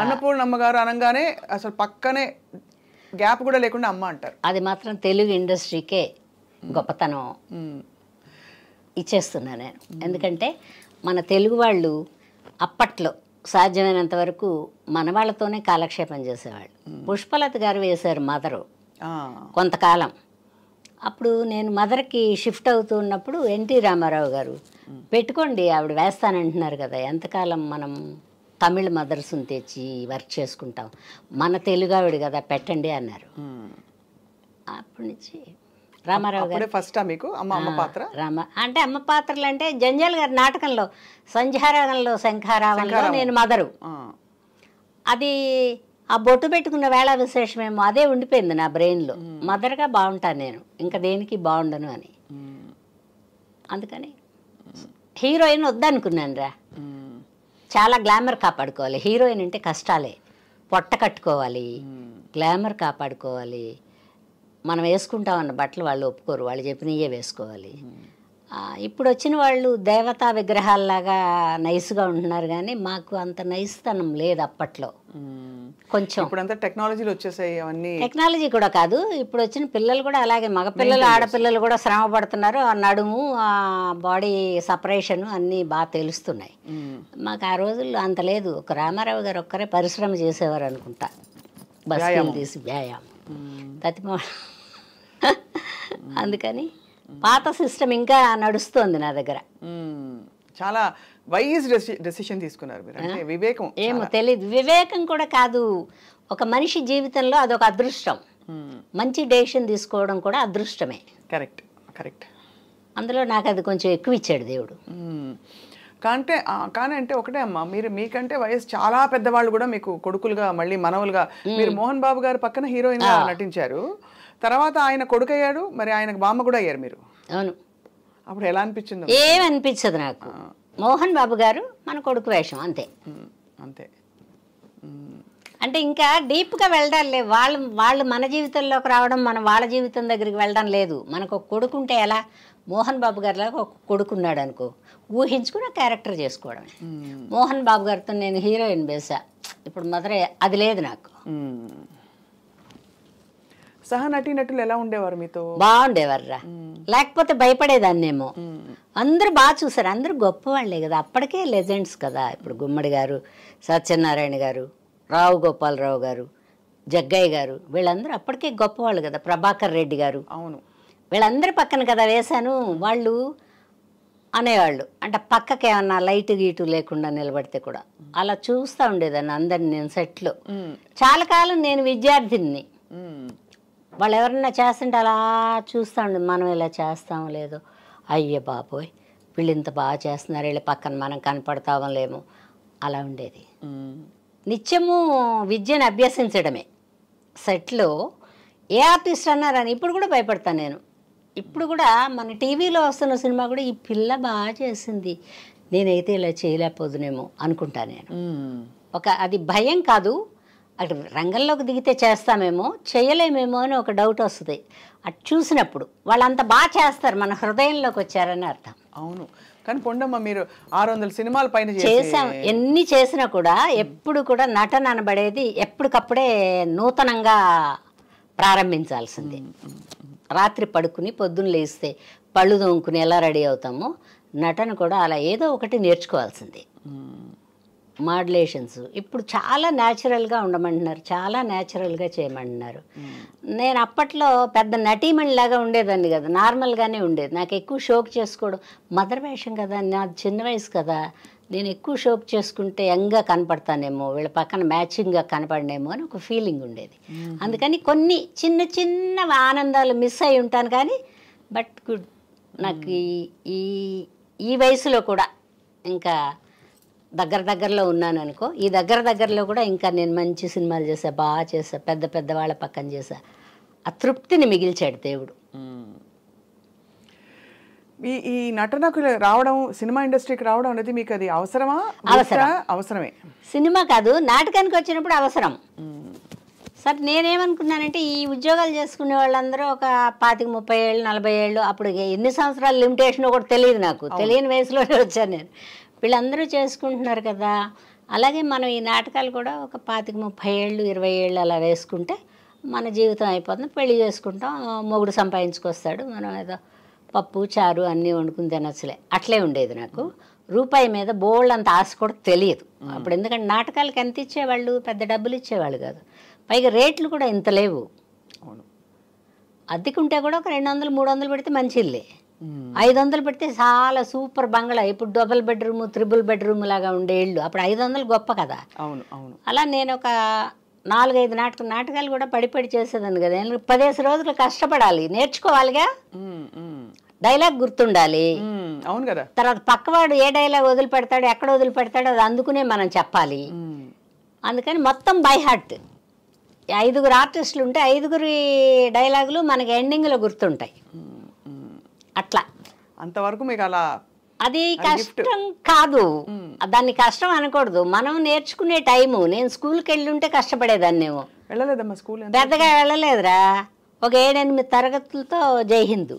అన్నపూర్ణమ్మ గారు అనగానే అసలు పక్కనే గ్యాప్ కూడా లేకుండా అమ్మ అంటారు అది మాత్రం తెలుగు ఇండస్ట్రీకే గొప్పతనం ఇచ్చేస్తున్నా నేను ఎందుకంటే మన తెలుగు వాళ్ళు అప్పట్లో సాధ్యమైనంత వరకు మన వాళ్ళతోనే కాలక్షేపం చేసేవాళ్ళు పుష్పలత గారు వేశారు మదరు కొంతకాలం అప్పుడు నేను మదర్కి షిఫ్ట్ అవుతూ ఉన్నప్పుడు ఎన్టీ రామారావు గారు పెట్టుకోండి ఆవిడ వేస్తానంటున్నారు కదా ఎంతకాలం మనం తమిళ మదర్స్ని తెచ్చి వర్క్ చేసుకుంటాం మన తెలుగావిడు కదా పెట్టండి అన్నారు అప్పటి నుంచి రామారావు గారు ఫస్ట్ మీకు అమ్మ పాత్ర రామ అంటే అమ్మ పాత్రలు అంటే జంజాల్ గారి నాటకంలో సంధ్యారాగంలో శంఖారావంలో నేను మదరు అది ఆ బొట్టు పెట్టుకున్న వేళ విశేషమేమో అదే ఉండిపోయింది నా బ్రెయిన్లో మదర్గా బాగుంటాను నేను ఇంకా దేనికి బాగుండను అని అందుకని హీరోయిన్ వద్దనుకున్నాను రా చాలా గ్లామర్ కాపాడుకోవాలి హీరోయిన్ అంటే కష్టాలే పొట్ట కట్టుకోవాలి గ్లామర్ hmm. కాపాడుకోవాలి మనం వేసుకుంటామన్న బట్టలు వాళ్ళు ఒప్పుకోరు వాళ్ళు చెప్పినయే వేసుకోవాలి hmm. ఇప్పుడు వచ్చిన వాళ్ళు దేవతా విగ్రహాల్లాగా నైస్గా ఉంటున్నారు కానీ మాకు అంత నైస్తనం లేదు అప్పట్లో కొంచెం అంతా టెక్నాలజీలు వచ్చేసాయి అవన్నీ టెక్నాలజీ కూడా కాదు ఇప్పుడు వచ్చిన పిల్లలు కూడా అలాగే మగ పిల్లలు ఆడపిల్లలు కూడా శ్రమ పడుతున్నారు ఆ నడుము ఆ బాడీ సపరేషన్ అన్నీ బాగా తెలుస్తున్నాయి మాకు ఆ రోజుల్లో అంత లేదు ఒక రామారావు గారు ఒక్కరే పరిశ్రమ చేసేవారు అనుకుంటా బస్ తీసి వ్యాయామం తతిమ అందుకని పాత సిస్టమ్ ఇంకా నడుస్తుంది నా దగ్గర చాలా వైజ్ డెసిషన్ తీసుకున్నారు వివేకం ఏమో తెలియదు వివేకం కూడా కాదు ఒక మనిషి జీవితంలో అదొక అదృష్టం మంచి డెసిషన్ తీసుకోవడం కూడా అదృష్టమే కరెక్ట్ కరెక్ట్ అందులో నాకు అది కొంచెం ఎక్కువ ఇచ్చాడు దేవుడు కానీ కానంటే ఒకటే అమ్మా మీరు మీకంటే వయసు చాలా పెద్దవాళ్ళు కూడా మీకు కొడుకులుగా మళ్ళీ మనవులుగా మీరు మోహన్ బాబు గారు పక్కన హీరోయిన్ నటించారు తర్వాత ఆయన కొడుకు అయ్యాడు మరి ఆయనకు బామ్మ కూడా అయ్యారు మీరు అవును అప్పుడు ఎలా అనిపించింది ఏమనిపించదు నాకు మోహన్ బాబు గారు మన కొడుకు వేషం అంతే అంతే అంటే ఇంకా డీప్గా వెళ్ళడం లేదు వాళ్ళు వాళ్ళు మన జీవితంలోకి రావడం మనం వాళ్ళ జీవితం దగ్గరికి వెళ్ళడం లేదు మనకు ఒక కొడుకు ఉంటే ఎలా మోహన్ బాబు గారిలాగా ఒక కొడుకున్నాడు అనుకో ఊహించుకుని క్యారెక్టర్ చేసుకోవడం మోహన్ బాబు గారితో నేను హీరోయిన్ వేసా ఇప్పుడు మాత్రం అది లేదు నాకు సహనటి నటులు ఎలా ఉండేవారు మీతో బాగుండేవారురా లేకపోతే భయపడేదాన్నేమో అందరూ బాగా చూసారు అందరూ వాళ్ళే కదా అప్పటికే లెజెండ్స్ కదా ఇప్పుడు గుమ్మడి గారు సత్యనారాయణ గారు రావు గోపాలరావు గారు జగ్గయ్య గారు వీళ్ళందరూ అప్పటికే గొప్పవాళ్ళు కదా ప్రభాకర్ రెడ్డి గారు అవును వీళ్ళందరి పక్కన కదా వేశాను వాళ్ళు అనేవాళ్ళు అంటే పక్కకి ఏమన్నా లైట్ గీటు లేకుండా నిలబడితే కూడా అలా చూస్తూ ఉండేదాన్ని అందరిని నేను సెట్లో చాలా కాలం నేను విద్యార్థిని వాళ్ళు ఎవరన్నా చేస్తుంటే అలా చూస్తూ ఉండేది మనం ఇలా చేస్తాం లేదు అయ్యే బాబోయ్ వీళ్ళు ఇంత బాగా చేస్తున్నారు వీళ్ళ పక్కన మనం కనపడతామో లేము అలా ఉండేది నిత్యము విద్యను అభ్యసించడమే సెట్లో ఏ ఆర్టిస్ట్ అన్నారని ఇప్పుడు కూడా భయపడతాను నేను ఇప్పుడు కూడా మన టీవీలో వస్తున్న సినిమా కూడా ఈ పిల్ల బాగా చేసింది నేనైతే ఇలా చేయలేకపోదునేమో అనుకుంటా నేను ఒక అది భయం కాదు అటు రంగంలోకి దిగితే చేస్తామేమో చేయలేమేమో అని ఒక డౌట్ వస్తుంది అటు చూసినప్పుడు వాళ్ళంత బాగా చేస్తారు మన హృదయంలోకి వచ్చారని అర్థం అవును కానీ పొండమ్మ మీరు ఆరు వందల సినిమాల పైన చేసాం ఎన్ని చేసినా కూడా ఎప్పుడు కూడా నటన అనబడేది ఎప్పటికప్పుడే నూతనంగా ప్రారంభించాల్సింది రాత్రి పడుకుని పొద్దున్న లేస్తే పళ్ళు దొంకుని ఎలా రెడీ అవుతామో నటన కూడా అలా ఏదో ఒకటి నేర్చుకోవాల్సిందే మాడ్యులేషన్స్ ఇప్పుడు చాలా న్యాచురల్గా ఉండమంటున్నారు చాలా న్యాచురల్గా చేయమంటున్నారు నేను అప్పట్లో పెద్ద నటీమణిలాగా ఉండేదాన్ని కదా నార్మల్గానే ఉండేది నాకు ఎక్కువ షోక్ చేసుకోవడం మదర్ వేషం కదా నా చిన్న వయసు కదా నేను ఎక్కువ షోప్ చేసుకుంటే యంగ్గా కనపడతానేమో వీళ్ళ పక్కన మ్యాచింగ్గా కనపడనేమో అని ఒక ఫీలింగ్ ఉండేది అందుకని కొన్ని చిన్న చిన్న ఆనందాలు మిస్ అయి ఉంటాను కానీ బట్ గుడ్ నాకు ఈ ఈ వయసులో కూడా ఇంకా దగ్గర దగ్గరలో ఉన్నాను అనుకో ఈ దగ్గర దగ్గరలో కూడా ఇంకా నేను మంచి సినిమాలు చేసా బాగా చేసా పెద్ద పెద్ద వాళ్ళ పక్కన చేసా ఆ తృప్తిని మిగిల్చాడు దేవుడు ఈ ఈ నటనకు రావడం సినిమా ఇండస్ట్రీకి రావడం అనేది మీకు అది అవసరమా అవసరం అవసరమే సినిమా కాదు నాటకానికి వచ్చినప్పుడు అవసరం సార్ నేనేమనుకున్నానంటే ఈ ఉద్యోగాలు చేసుకునే వాళ్ళందరూ ఒక పాతిక ముప్పై ఏళ్ళు నలభై ఏళ్ళు అప్పుడు ఎన్ని సంవత్సరాలు లిమిటేషన్ ఒకటి తెలియదు నాకు తెలియని వయసులోనే వచ్చాను నేను వీళ్ళందరూ చేసుకుంటున్నారు కదా అలాగే మనం ఈ నాటకాలు కూడా ఒక పాతిక ముప్పై ఏళ్ళు ఇరవై ఏళ్ళు అలా వేసుకుంటే మన జీవితం అయిపోతుంది పెళ్లి చేసుకుంటాం మొగుడు సంపాదించుకొస్తాడు మనం ఏదో పప్పు చారు అన్నీ వండుకుని తినచ్చులే అట్లే ఉండేది నాకు రూపాయి మీద బోల్డ్ అంత ఆశ కూడా తెలియదు అప్పుడు ఎందుకంటే నాటకాలకు ఎంత ఇచ్చేవాళ్ళు పెద్ద డబ్బులు ఇచ్చేవాళ్ళు కాదు పైగా రేట్లు కూడా ఇంత లేవు అవును అద్దెకుంటే కూడా ఒక రెండు వందలు మూడు వందలు పెడితే మంచి ఇల్లే ఐదు వందలు పెడితే చాలా సూపర్ బంగ్లా ఇప్పుడు డబుల్ బెడ్రూమ్ త్రిబుల్ బెడ్రూమ్ లాగా ఉండే ఇళ్ళు అప్పుడు ఐదు వందలు గొప్ప కదా అవును అవును అలా నేను ఒక నాలుగైదు నాటక నాటకాలు కూడా పడిపడి చేసేదాన్ని కదా పదిహేను రోజులు కష్టపడాలి నేర్చుకోవాలిగా డైలాగ్ గుర్తుండాలి అవును కదా తర్వాత పక్కవాడు ఏ డైలాగ్ వదిలిపెడతాడు ఎక్కడ వదిలిపెడతాడు అది అందుకునే మనం చెప్పాలి అందుకని మొత్తం బై హార్ట్ ఐదుగురు ఆర్టిస్టులు ఉంటే ఐదుగురి డైలాగులు మనకి ఎండింగ్లో గుర్తుంటాయి అట్లా అంతవరకు మీకు అలా అది కష్టం కాదు దాన్ని కష్టం అనకూడదు మనం నేర్చుకునే టైము నేను స్కూల్కి వెళ్ళి ఉంటే కష్టపడేదాన్ని పెద్దగా వెళ్ళలేదురా ఒక ఏడెనిమిది తరగతులతో జై హిందూ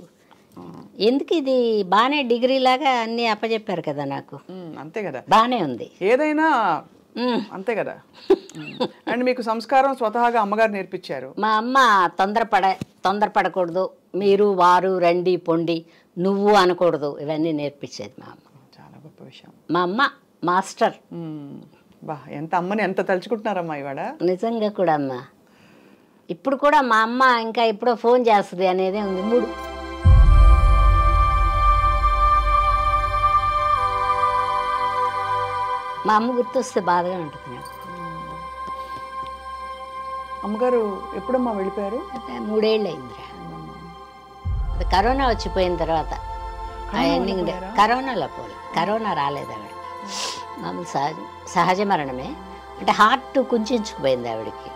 ఎందుకు ఇది బాగానే డిగ్రీ లాగా అన్ని అప్పచెప్పారు కదా నాకు అంతే కదా బాగానే ఉంది ఏదైనా అంతే కదా అండ్ మీకు సంస్కారం స్వతహాగా అమ్మగారు నేర్పించారు మా అమ్మ తొందరపడ తొందరపడకూడదు మీరు వారు రండి పొండి నువ్వు అనకూడదు ఇవన్నీ నేర్పించేది మా అమ్మ చాలా గొప్ప విషయం మా అమ్మ మాస్టర్ బా ఎంత అమ్మని ఎంత తలుచుకుంటున్నారమ్మా ఇవాడ నిజంగా కూడా అమ్మ ఇప్పుడు కూడా మా అమ్మ ఇంకా ఇప్పుడో ఫోన్ చేస్తుంది అనేది ఉంది మూడు మా అమ్మ గుర్తొస్తే బాధగా ఉంటుంది అమ్మగారు ఎప్పుడమ్మా వెళ్ళిపోయారు మూడేళ్ళు అయిందిరా కరోనా వచ్చిపోయిన తర్వాత కరోనాలో పోలే కరోనా రాలేదు ఆవిడ మామూలు సహజ సహజ మరణమే అంటే హార్ట్ కుంచుకుపోయింది ఆవిడకి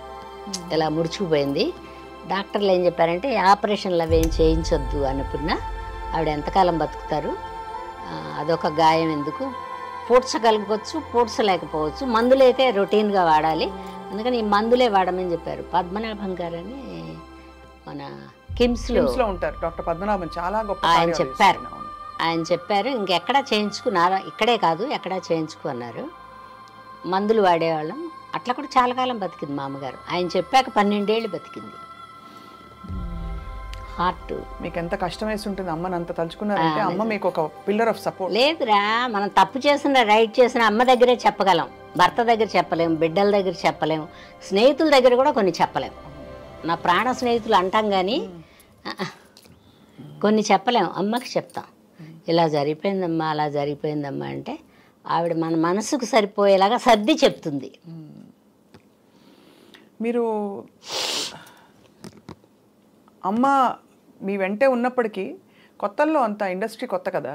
ఇలా ముడుచుకుపోయింది డాక్టర్లు ఏం చెప్పారంటే ఆపరేషన్లు అవి ఏం చేయించొద్దు అనుకున్నా ఆవిడ ఎంతకాలం బతుకుతారు అదొక గాయం ఎందుకు పూడ్చగలగవచ్చు పూడ్చలేకపోవచ్చు మందులైతే రొటీన్గా వాడాలి అందుకని ఈ మందులే వాడమని చెప్పారు పద్మనాభం గారు అని మన కిమ్స్లో ఉంటారు డాక్టర్ పద్మనాభం చాలా గొప్ప ఆయన చెప్పారు ఆయన చెప్పారు ఇంకెక్కడా చేయించుకున్నారా ఇక్కడే కాదు ఎక్కడా చేయించుకున్నారు మందులు వాడేవాళ్ళం అట్లా కూడా చాలా కాలం బతికింది మామగారు ఆయన చెప్పాక పన్నెండేళ్ళు బతికింది హార్ట్ మీకు ఎంత కష్టమేసి ఉంటుంది అమ్మని అంత తలుచుకున్నారంటే అమ్మ మీకు ఒక పిల్లర్ ఆఫ్ సపోర్ట్ లేదురా మనం తప్పు చేసిన రైట్ చేసిన అమ్మ దగ్గరే చెప్పగలం భర్త దగ్గర చెప్పలేము బిడ్డల దగ్గర చెప్పలేము స్నేహితుల దగ్గర కూడా కొన్ని చెప్పలేము నా ప్రాణ స్నేహితులు అంటాం కానీ కొన్ని చెప్పలేము అమ్మకి చెప్తాం ఇలా జరిగిపోయిందమ్మా అలా జరిగిపోయిందమ్మా అంటే ఆవిడ మన మనసుకు సరిపోయేలాగా సర్ది చెప్తుంది మీరు అమ్మ మీ వెంటే ఉన్నప్పటికీ కొత్తల్లో అంత ఇండస్ట్రీ కొత్త కదా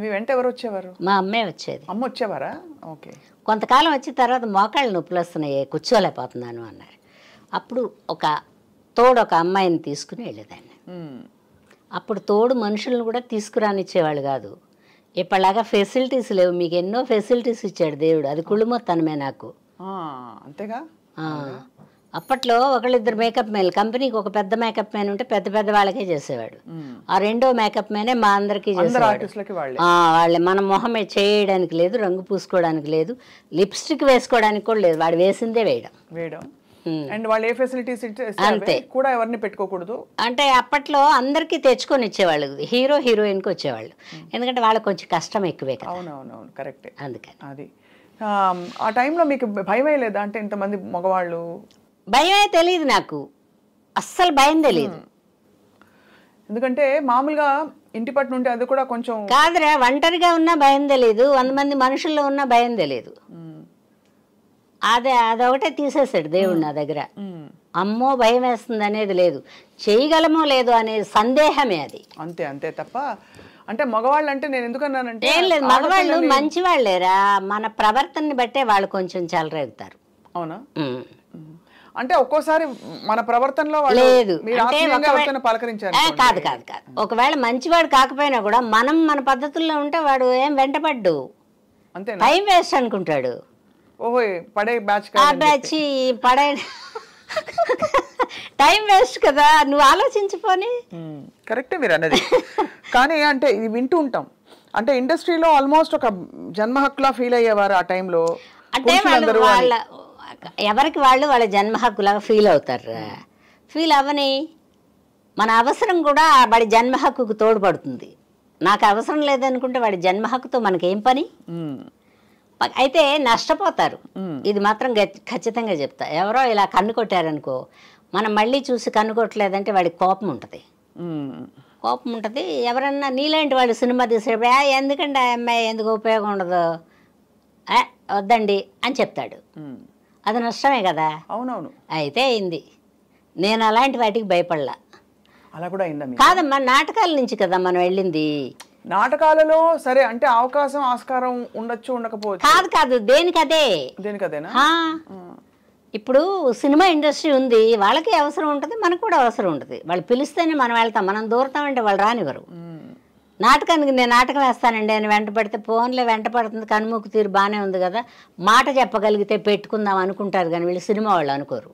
మీ వెంట ఎవరు వచ్చేవారు మా అమ్మే వచ్చేది అమ్మ వచ్చేవారా ఓకే కొంతకాలం వచ్చిన తర్వాత మోకాళ్ళు నొప్పులు వస్తున్నాయి కూర్చోలేకపోతున్నాను అన్నారు అప్పుడు ఒక తోడు ఒక అమ్మాయిని తీసుకుని వెళ్ళేదాన్ని అప్పుడు తోడు మనుషులను కూడా తీసుకురానిచ్చేవాళ్ళు కాదు ఇప్పటిలాగా ఫెసిలిటీస్ లేవు మీకు ఎన్నో ఫెసిలిటీస్ ఇచ్చాడు దేవుడు అది కుళ్ళు తనమే నాకు అంతేగా అప్పట్లో ఒకళ్ళిద్దరు మేకప్ మ్యాన్లు కంపెనీకి ఒక పెద్ద మేకప్ మ్యాన్ ఉంటే పెద్ద పెద్ద వాళ్ళకే చేసేవాడు ఆ రెండో మేకప్ మ్యానే మా అందరికీ చేసేవాడు వాళ్ళే మన మొహం చేయడానికి లేదు రంగు పూసుకోవడానికి లేదు లిప్స్టిక్ వేసుకోవడానికి కూడా లేదు వాడు వేసిందే వేయడం అండ్ ఫెసిలిటీస్ అంతే కూడా ఎవరిని పెట్టుకోకూడదు అంటే అప్పట్లో అందరికీ తెచ్చుకొని ఇచ్చేవాళ్ళు హీరో కి వచ్చేవాళ్ళు ఎందుకంటే వాళ్ళకి కొంచెం కష్టం ఎక్కువే అవునవునవును కరెక్టే అందుకని అది ఆ టైంలో మీకు భయమే లేదా అంటే ఇంతమంది మగవాళ్ళు భయమే తెలియదు నాకు అస్సలు భయం తెలియదు ఎందుకంటే మామూలుగా ఇంటి పట్టు ఉంటే అది కూడా కొంచెం కాదురా ఒంటరిగా ఉన్నా భయం తెలియదు వంద మంది మనుషుల్లో ఉన్నా భయం తెలియదు అదే అదొకటే తీసేసాడు దేవుడు నా దగ్గర అమ్మో భయం వేస్తుంది అనేది లేదు చేయగలమో లేదు అనే సందేహమే అది అంతే అంతే తప్ప అంటే మగవాళ్ళు అంటే నేను ఎందుకన్నానంటే ఏం లేదు మగవాళ్ళు మంచి వాళ్ళేరా మన ప్రవర్తనని బట్టే వాళ్ళు కొంచెం చెలరేగుతారు అవునా అంటే ఒక్కోసారి మన ప్రవర్తనలో లేదు పలకరించారు కాదు కాదు కాదు ఒకవేళ మంచివాడు కాకపోయినా కూడా మనం మన పద్ధతుల్లో ఉంటే వాడు ఏం వెంటపడ్డు అంతే టైం వేస్ట్ అనుకుంటాడు ఓహో పడే బ్యాచ్ బ్యాచ్ పడే టైం వేస్ట్ కదా నువ్వు ఆలోచించుకోని కరెక్ట్ మీరు అన్నది కానీ అంటే ఇది వింటూ ఉంటాం అంటే ఇండస్ట్రీలో ఆల్మోస్ట్ ఒక జన్మ హక్కులా ఫీల్ అయ్యేవారు ఆ టైంలో అంటే వాళ్ళ ఎవరికి వాళ్ళు వాళ్ళ జన్మ హక్కులాగా ఫీల్ అవుతారు ఫీల్ అవ్వని మన అవసరం కూడా వాడి జన్మ హక్కుకు తోడ్పడుతుంది నాకు అవసరం లేదనుకుంటే వాడి జన్మ హక్కుతో మనకేం పని అయితే నష్టపోతారు ఇది మాత్రం ఖచ్చితంగా చెప్తా ఎవరో ఇలా కన్ను కొట్టారనుకో మనం మళ్ళీ చూసి కన్ను కొట్టలేదంటే వాడికి కోపం ఉంటుంది కోపం ఉంటుంది ఎవరన్నా నీలాంటి వాళ్ళు సినిమా తీసే ఎందుకండి ఆ అమ్మాయి ఎందుకు ఉపయోగం ఉండదు వద్దండి అని చెప్తాడు అది నష్టమే కదా అవునవును అయితే అయింది నేను అలాంటి వాటికి భయపడలా అలా కూడా అయిందా కాదమ్మా నాటకాల నుంచి కదా మనం వెళ్ళింది నాటకాలలో సరే అంటే అవకాశం ఆస్కారం ఉండొచ్చు ఉండకపోవచ్చు కాదు కాదు దేనికదే దేనికదేనా ఇప్పుడు సినిమా ఇండస్ట్రీ ఉంది వాళ్ళకి అవసరం ఉంటుంది మనకు కూడా అవసరం ఉంటుంది వాళ్ళు పిలిస్తేనే మనం వెళ్తాం మనం దూరతామంటే వాళ్ళు రానివ్వరు నాటకానికి నేను నాటకం వేస్తానండి అని వెంట పడితే ఫోన్లో వెంట పడుతుంది కనుమూకు తీరు బాగానే ఉంది కదా మాట చెప్పగలిగితే పెట్టుకుందాం అనుకుంటారు కానీ వీళ్ళు సినిమా వాళ్ళు అనుకోరు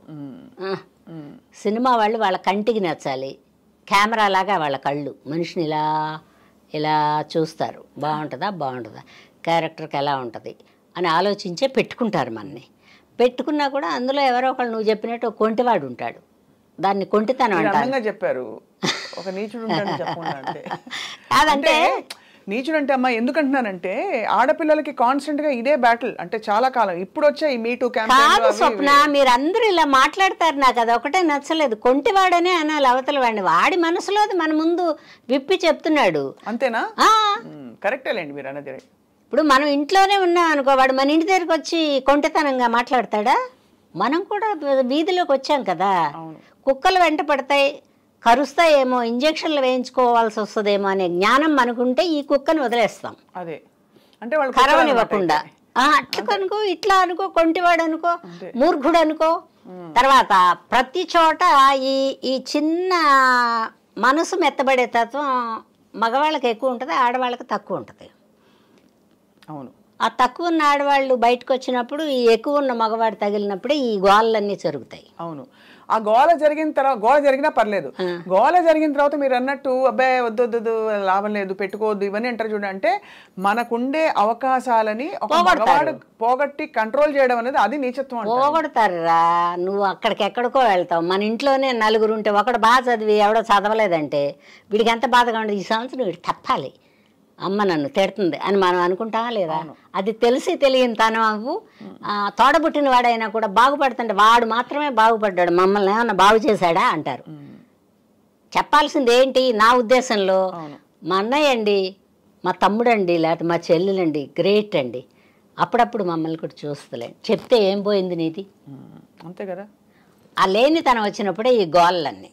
సినిమా వాళ్ళు వాళ్ళ కంటికి నచ్చాలి కెమెరా లాగా వాళ్ళ కళ్ళు మనిషిని ఇలా ఇలా చూస్తారు బాగుంటుందా బాగుంటుందా క్యారెక్టర్కి ఎలా ఉంటుంది అని ఆలోచించే పెట్టుకుంటారు మనని పెట్టుకున్నా కూడా అందులో ఎవరో ఒకళ్ళు నువ్వు చెప్పినట్టు కొంటివాడు ఉంటాడు దాన్ని కొంటితనం అంటారు చెప్పారు ఒక నీచుడు ఉంటాడు చెప్పకుండా అంటే అదంటే నీచుడు అంటే అమ్మా ఎందుకంటున్నానంటే ఆడపిల్లలకి కాన్స్టెంట్ గా ఇదే బ్యాటిల్ అంటే చాలా కాలం ఇప్పుడు వచ్చాయి ఈ మీటూ క్యాంపెయిన్ స్వప్న అందరూ ఇలా మాట్లాడతారు నాకు అది ఒకటే నచ్చలేదు కొంటివాడనే అనాలి అవతల వాడిని వాడి మనసులో మన ముందు విప్పి చెప్తున్నాడు అంతేనా కరెక్టే లేండి మీరు అన్నది ఇప్పుడు మనం ఇంట్లోనే ఉన్నాం అనుకో వాడు మన ఇంటి దగ్గరికి వచ్చి కొంటితనంగా మాట్లాడతాడా మనం కూడా వీధిలోకి వచ్చాం కదా కుక్కలు వెంట పడతాయి ఏమో ఇంజక్షన్లు వేయించుకోవాల్సి వస్తుందేమో అనే జ్ఞానం మనకుంటే ఈ కుక్కను వదిలేస్తాం అదే అంటే వాళ్ళు కరవనివ్వకుండా అట్లా అనుకో ఇట్లా అనుకో కొంటివాడు అనుకో మూర్ఖుడు అనుకో తర్వాత ప్రతి చోట ఈ ఈ చిన్న మనసు మెత్తబడే తత్వం మగవాళ్ళకి ఎక్కువ ఉంటుంది ఆడవాళ్ళకి తక్కువ ఉంటుంది అవును ఆ తక్కువ ఉన్న ఆడవాళ్ళు బయటకు వచ్చినప్పుడు ఈ ఎక్కువ ఉన్న మగవాడు తగిలినప్పుడే ఈ గోళ్ళన్నీ జరుగుతాయి అవును ఆ గోల జరిగిన తర్వాత గోల జరిగినా పర్లేదు గోల జరిగిన తర్వాత మీరు అన్నట్టు అబ్బాయి వద్దు వద్దు లాభం లేదు పెట్టుకోవద్దు ఇవన్నీ అంటారు చూడండి అంటే మనకుండే అవకాశాలని పోగొట్టి కంట్రోల్ చేయడం అనేది అది నీచత్వం రా నువ్వు అక్కడికెక్కడికో వెళ్తావు మన ఇంట్లోనే నలుగురు ఉంటే ఒకడు బాగా చదివి ఎవడో చదవలేదంటే వీడికి ఎంత బాధగా ఉండదు ఈ సంవత్సరం వీడు తప్పాలి అమ్మ నన్ను తిడుతుంది అని మనం అనుకుంటావా లేదా అది తెలిసి తెలియని తను తోడబుట్టిన వాడైనా కూడా బాగుపడుతుంటే వాడు మాత్రమే బాగుపడ్డాడు మమ్మల్ని ఏమన్నా బాగు చేశాడా అంటారు చెప్పాల్సింది ఏంటి నా ఉద్దేశంలో మా అన్నయ్య అండి మా తమ్ముడండి లేకపోతే మా చెల్లెలండి గ్రేట్ అండి అప్పుడప్పుడు మమ్మల్ని కూడా చూస్తులే చెప్తే ఏం పోయింది నీది అంతే కదా ఆ లేనితనం వచ్చినప్పుడే ఈ గోళ్ళన్నీ